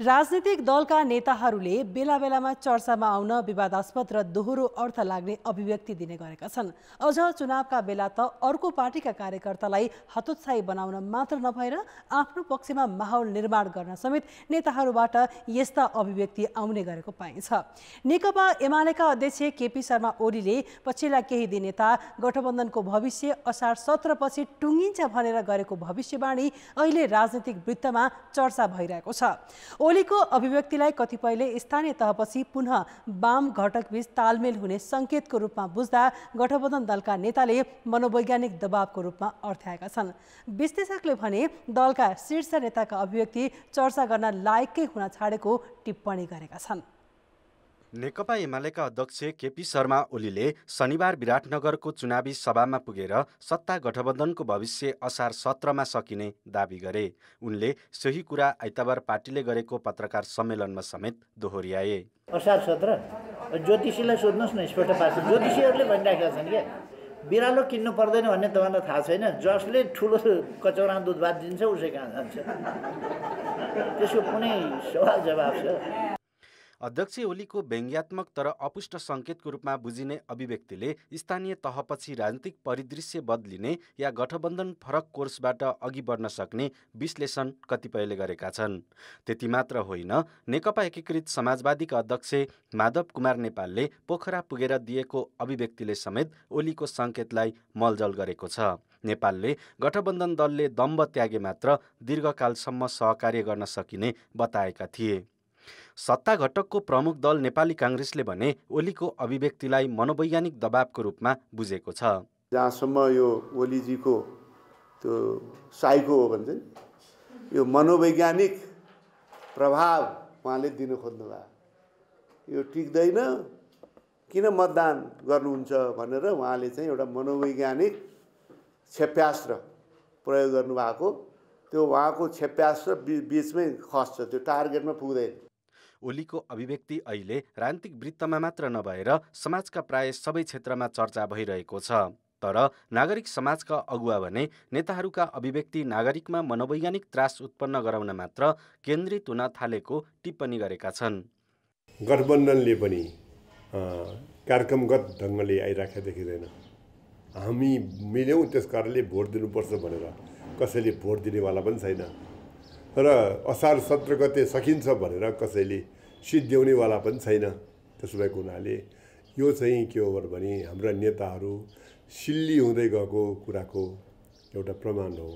राजनीतिक दलका नेताहरूले बेला बेलामा चर्चामा आउन विवादास्पद र दोहोरो अर्थ लाग्ने अभिव्यक्ति दिने गरेका छन् अझ चुनावका बेला त अर्को पार्टीका कार्यकर्तालाई हतोत्साही बनाउन मात्र नभएर आफ्नो पक्षमा माहौल निर्माण गर्न समेत नेताहरूबाट यस्ता अभिव्यक्ति आउने गरेको पाइन्छ नेकपा एमालेका अध्यक्ष केपी शर्मा ओलीले पछिल्ला केही दिन यता गठबन्धनको भविष्य असार सत्रपछि टुङ्गिन्छ भनेर गरेको भविष्यवाणी अहिले राजनीतिक वृत्तमा चर्चा भइरहेको छ ओलीको अभिव्यक्तिलाई कतिपयले स्थानीय तहपछि पुनः वाम घटकबीच तालमेल हुने सङ्केतको रूपमा बुझ्दा गठबन्धन दलका नेताले मनोवैज्ञानिक दबावको रूपमा अर्थ्याएका छन् विश्लेषकले भने दलका शीर्ष नेताका अभिव्यक्ति चर्चा गर्न लायकै हुन छाडेको टिप्पणी गरेका छन् नेकपा एमालेका अध्यक्ष केपी शर्मा ओलीले शनिबार विराटनगरको चुनावी सभामा पुगेर सत्ता गठबन्धनको भविष्य असार सत्रमा सकिने दावी गरे उनले सोही कुरा आइतबार पार्टीले गरेको पत्रकार सम्मेलनमा समेत दोहोऱ्याए असार सत्र ज्योतिषीलाई सोध्नुहोस् न स्पष्ट पार्छ ज्योतिषीहरूले भनिराखेका छन् क्या बिरालो किन्नु पर्दैन भन्ने तपाईँलाई थाहा छैन जसले ठुलो कचौरा दुध भात दिन्छ उसै कहाँ जान्छ त्यसको कुनै सवाल जवाब छ अध्यक्ष ओलीको व्यङ्ग्यात्मक तर अपुष्ट सङ्केतको रूपमा बुझिने अभिव्यक्तिले स्थानीय तहपछि राजनीतिक परिदृश्य बदलिने या गठबन्धन फरक कोर्सबाट अघि बढ्न सक्ने विश्लेषण कतिपयले गरेका छन् त्यति मात्र होइन नेकपा एकीकृत समाजवादीका अध्यक्ष माधव कुमार नेपालले पोखरा पुगेर दिएको अभिव्यक्तिले समेत ओलीको सङ्केतलाई मलजल गरेको छ नेपालले गठबन्धन दलले दम्ब त्यागे मात्र दीर्घकालसम्म सहकार्य गर्न सकिने बताएका थिए सत्ता घटकको प्रमुख दल नेपाली काङ्ग्रेसले भने ओलीको अभिव्यक्तिलाई मनोवैज्ञानिक दबावको रूपमा बुझेको छ जहाँसम्म यो ओलीजीको त्यो साइको हो भन्छ चाहिँ यो मनोवैज्ञानिक प्रभाव उहाँले दिन खोज्नुभयो यो टिक्दैन किन मतदान गर्नुहुन्छ भनेर उहाँले चाहिँ एउटा मनोवैज्ञानिक क्षेप्यास्त्र प्रयोग गर्नुभएको त्यो उहाँको क्षेप्यास्त्र बिचमै खस्छ त्यो टार्गेटमा पुग्दैन ओलीको अभिव्यक्ति अहिले राजनीतिक वृत्तमा मात्र नभएर समाजका प्राय सबै क्षेत्रमा चर्चा भइरहेको छ तर नागरिक समाजका अगुवा भने नेताहरूका अभिव्यक्ति नागरिकमा मनोवैज्ञानिक त्रास उत्पन्न गराउन मात्र केन्द्रित हुन थालेको टिप्पणी गरेका छन् गठबन्धनले पनि कार्यक्रमगत ढङ्गले आइराखेको देखिँदैन हामी मिल्यौँ त्यस कारणले भोट दिनुपर्छ भनेर कसैले भोट दिनेवाला पनि छैन र असार सत्र गते सकिन्छ भनेर कसैले सिद्ध्याउनेवाला पनि छैन त्यसो भएको हुनाले यो चाहिँ के हो भने हाम्रा नेताहरू सिल्ली हुँदै गएको कुराको एउटा प्रमाण हो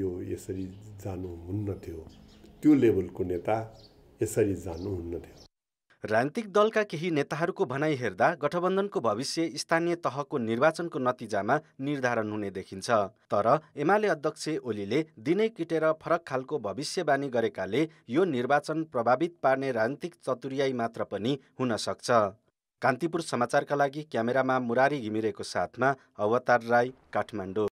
यो यसरी जानुहुन्न थियो त्यो लेभलको नेता यसरी जानुहुन्न थियो राजनीतिक दलका केही नेताहरूको भनाइ हेर्दा गठबन्धनको भविष्य स्थानीय तहको निर्वाचनको नतिजामा निर्धारण हुने देखिन्छ तर एमाले अध्यक्ष ओलीले दिनै किटेर फरक खालको भविष्यवाणी गरेकाले यो निर्वाचन प्रभावित पार्ने राजनीतिक चतुर्याई मात्र पनि हुन सक्छ कान्तिपुर समाचारका लागि क्यामेरामा मुरारी घिमिरेको साथमा अवतार राई काठमाडौँ